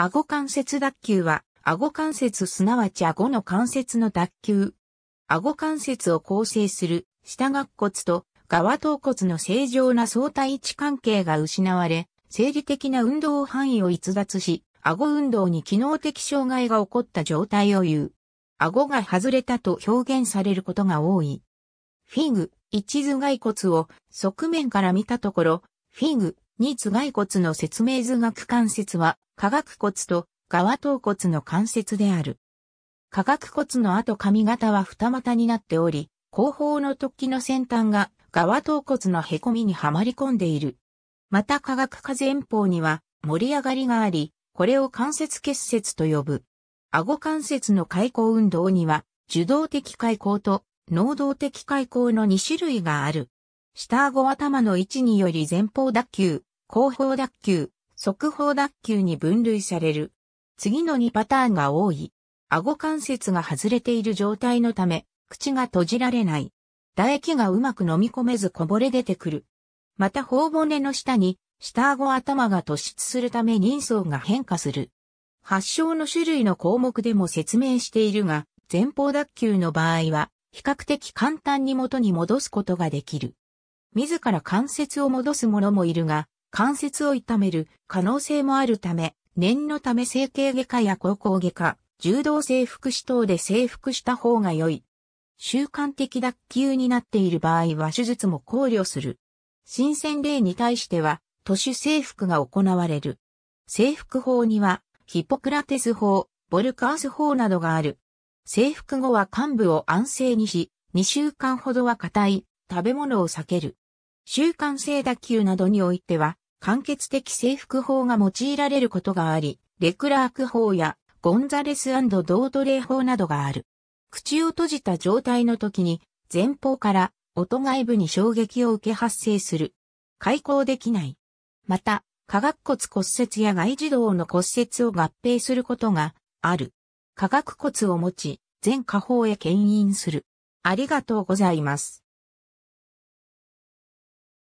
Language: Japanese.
顎関節脱臼は、顎関節すなわち顎の関節の脱臼。顎関節を構成する下顎骨と側頭骨の正常な相対位置関係が失われ、生理的な運動範囲を逸脱し、顎運動に機能的障害が起こった状態を言う。顎が外れたと表現されることが多い。フィグ、一頭蓋骨を側面から見たところ、フィグ、二頭蓋骨の説明図学関節は科学骨と側頭骨の関節である。科学骨の後髪型は二股になっており、後方の突起の先端が側頭骨の凹みにはまり込んでいる。また科学下前方には盛り上がりがあり、これを関節結節と呼ぶ。顎関節の開口運動には、受動的開口と能動的開口の2種類がある。下顎頭の位置により前方脱臼、後方脱臼、速報脱臼に分類される。次の2パターンが多い。顎関節が外れている状態のため、口が閉じられない。唾液がうまく飲み込めずこぼれ出てくる。また頬骨の下に、下顎頭が突出するため人相が変化する。発症の種類の項目でも説明しているが、前方脱臼の場合は、比較的簡単に元に戻すことができる。自ら関節を戻す者もいるが、関節を痛める可能性もあるため、念のため整形外科や高校外科、柔道整復師等で整復した方が良い。習慣的脱臼になっている場合は手術も考慮する。新鮮例に対しては、都市制服が行われる。制服法には、ヒポクラテス法、ボルカース法などがある。制服後は患部を安静にし、2週間ほどは硬い、食べ物を避ける。習慣性打球などにおいては、間欠的制服法が用いられることがあり、レクラーク法やゴンザレスドートレー法などがある。口を閉じた状態の時に、前方から音外部に衝撃を受け発生する。開口できない。また、下顎骨骨折や外耳道の骨折を合併することがある。下顎骨を持ち、全下方へ牽引する。ありがとうございます。